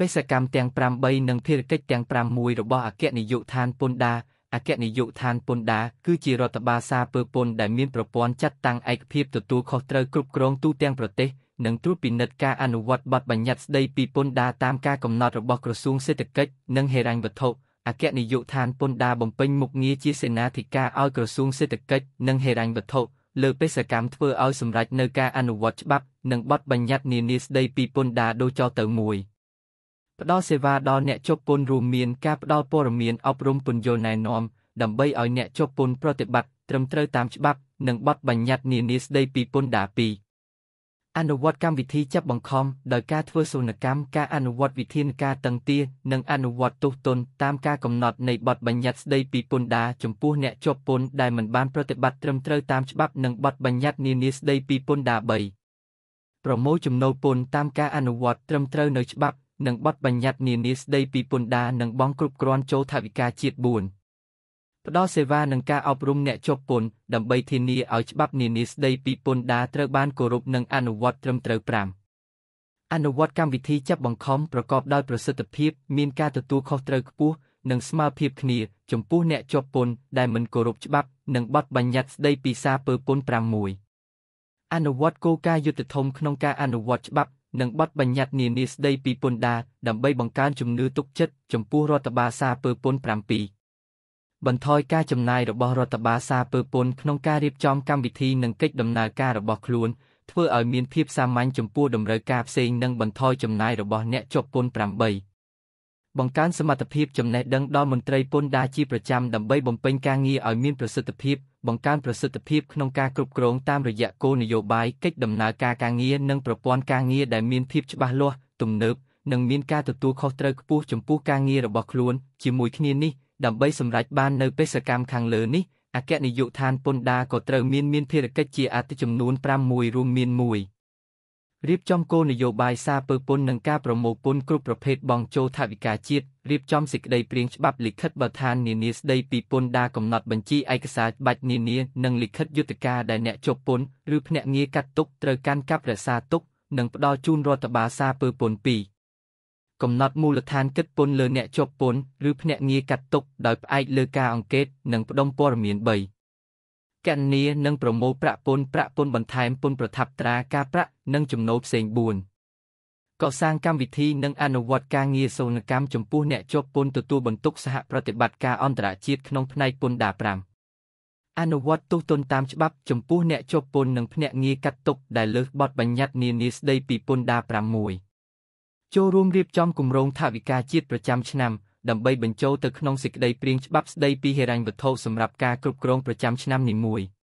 បេសកម្មទាំង8និងភារកិច្ចទាំង6របស់អគ្គនាយកដ្ឋានពន្ធដារអគ្គនាយកដ្ឋានពន្ធដារគឺជារដ្ឋបាលសារពើពន្ធដែលមានប្រព័ន្ធចាត់តាំងឯកភាពទទួលខុសត្រូវគ្រប់គ្រងទូទាំងប្រទេសនិងត្រួតពិនិត្យការអនុវត្តបទបញ្ញត្តិស្តីពីពន្ធដារតាមការកំណត់របស់ក្រសួងសេដ្ឋកិច្ចនិងហិរញ្ញវត្ថុអគ្គនាយកដ្ឋានពន្ធដារបំពេញមុខងារជាសេនាធិការឲ្យក្រសួងសេដ្ឋកិច្ចនិងហិរញ្ញវត្ថុលើបេសកម្មធ្វើឲ្យសម្រេចនៅការអនុវត្តច្បាប់និងបទបញ្ញត្តិនានាស្តីពីពន្ធដារដូចតទៅមួយ។ផ្ដល់សេវាដល់អ្នកជពន្ធរួមមានការផ្ដល់ព័ត៌មានអប់រំពន្យល់ណែនាំដើម្បីឲ្យអ្នកជពន្ធប្រតិបត្តិត្រឹមត្រូវតាមច្បាប់និងបទបញ្ញត្តិនានាស្ដីពីពន្ធដារ2អនុវត្តកម្មវិធីចាប់បង្ខំដោយការធ្វើសនកម្មការអនុវត្តវិធានការតឹងទានិងអនុវត្តទោសទណ្ឌតាមការកំណត់នៃបទបញ្ញត្តិស្ដីពីពន្ធដារចំពោះអ្នកជាប់ពន្ធដែលមិនបានប្រតិបត្តិត្រឹមត្រូវតាមច្បាប់និងបទបញ្ញត្តិនានាស្ដីពីពន្ធដារ3ប្រមូលចំណូលពន្ធតាមការអនុវត្តត្រឹមត្រូវនៅច្បាប់និងបទបញ្ញត្តិនានាស្ដីពីពន្ធដារនិងបង់គ្រប់គ្រាន់ចូលថវិកាជាតិ4ផ្ដល់សេវានិងការអប់រំអ្នកជាប់ពន្ធដើម្បីធានាឲ្យច្បាប់ នានាស្ដីពីពន្ធដារត្រូវបានគោរពនិងអនុវត្តត្រឹមត្រូវ5អនុវត្តកម្មវិធីចាប់បង្ខំប្រកបដោយប្រសិទ្ធភាពមានការទទួលខុសត្រូវខ្ពស់និងស្មើភាពគ្នា ចំពោះអ្នកជាប់ពន្ធដែលមិនគោរពច្បាប់និងបទបញ្ញត្តិស្ដីពីសារពើពន្ធ6អនុវត្តគោលការណ៍យុត្តិធម៌ក្នុងការអនុវត្តច្បាប់និងបទបញ្ញត្តិនានាស្ដីពីពន្ធដារដើម្បីបង្កើនជំនឿទុកចិត្តចំពោះរដ្ឋបាលសារពើពន្ធ7បន្ថយការចំណាយរបស់រដ្ឋបាលសារពើពន្ធក្នុងការរៀបចំកម្មវិធីនិងកិច្ចដំណើរការរបស់ខ្លួនធ្វើឲ្យមានភាពសាមញ្ញចំពោះតម្រូវការផ្សេងនិងបន្ថយចំណាយរបស់អ្នកជាប់ពន្ធ8បង្កើនសមត្ថភាពចំណេះដឹងដល់មន្ត្រីពន្ធដារជាប្រចាំដើម្បីបំពេញការងារឲ្យមានប្រសិទ្ធភាពបង្កើនប្រសិទ្ធភាពក្នុងការគ្រប់គ្រងតាមរយៈគោលនយោបាយកិច្ចដំណើរការការងារនិងប្រព័ន្ធការងារដែលមានភាពច្បាស់លាស់ទំនើបនិងមានការទទួលខុសត្រូវខ្ពស់ចំពោះការងាររបស់ខ្លួន ជាមួយគ្នានេះដើម្បីសម្រេចបាននៅបេសកម្មខាងលើនេះអគ្គនាយកដ្ឋានពន្ធដារក៏ត្រូវមានមានភារកិច្ចជាអតិចំនួន5មួយរួមមាន1រៀបចំគោលនយោបាយសារពើពន្ធនិងការប្រមូលពន្ធគ្រប់ប្រភេទបង់ចូលថវិកាជាតិរៀបចំសេចក្តីព្រៀងច្បាប់លិខិតបឋាននានាស្តីពីពន្ធដារកំណត់បញ្ជីឯកសារច្បាច់នានានិងលិខិតយុត្តិការដែលអ្នកជាប់ពន្ធឬភ្នាក់ងារកាត់ទុកត្រូវកាន់កាប់រក្សាទុកនិងផ្ដល់ជូនរដ្ឋបាលសារពើពន្ធ2កំណត់មូលដ្ឋានគិតពន្ធលើអ្នកជាប់ពន្ធឬភ្នាក់ងារកាត់ទុកដោយផ្អែកលើការអង្កេតនិងផ្ដុំព័ត៌មាន3កញ្ញានឹងប្រមូលប្រាក់ពន្ធប្រាក់ពន្ធបន្ថែមពន្ធប្រថាប់ត្រាការប្រាក់និងចំណូលផ្សេង4កសាងកម្មវិធីនិងអនុវត្តការងារសូនកម្មចំពោះអ្នកជាប់ពន្ធទទួលបន្ទុកសហប្រតិបត្តិការអន្តរជាតិក្នុងផ្នែកពន្ធដារ5អនុវត្តទោសទណ្ឌតាមច្បាប់ចំពោះអ្នកជាប់ពន្ធនិងភ្នាក់ងារកាត់ទុកដែលលើសបទបញ្ញត្តិនានាស្តីពីពន្ធដារ6ចូលរួមរៀបចំគម្រោងថវិកាជាតិប្រចាំឆ្នាំដើម្បីបញ្ចូលទៅក្នុងសេចក្តីព្រៀងច្បាប់ស្តីពីហិរញ្ញវត្ថុសម្រាប់ការគ្រប់គ្រងប្រចាំឆ្នាំនីមួយ។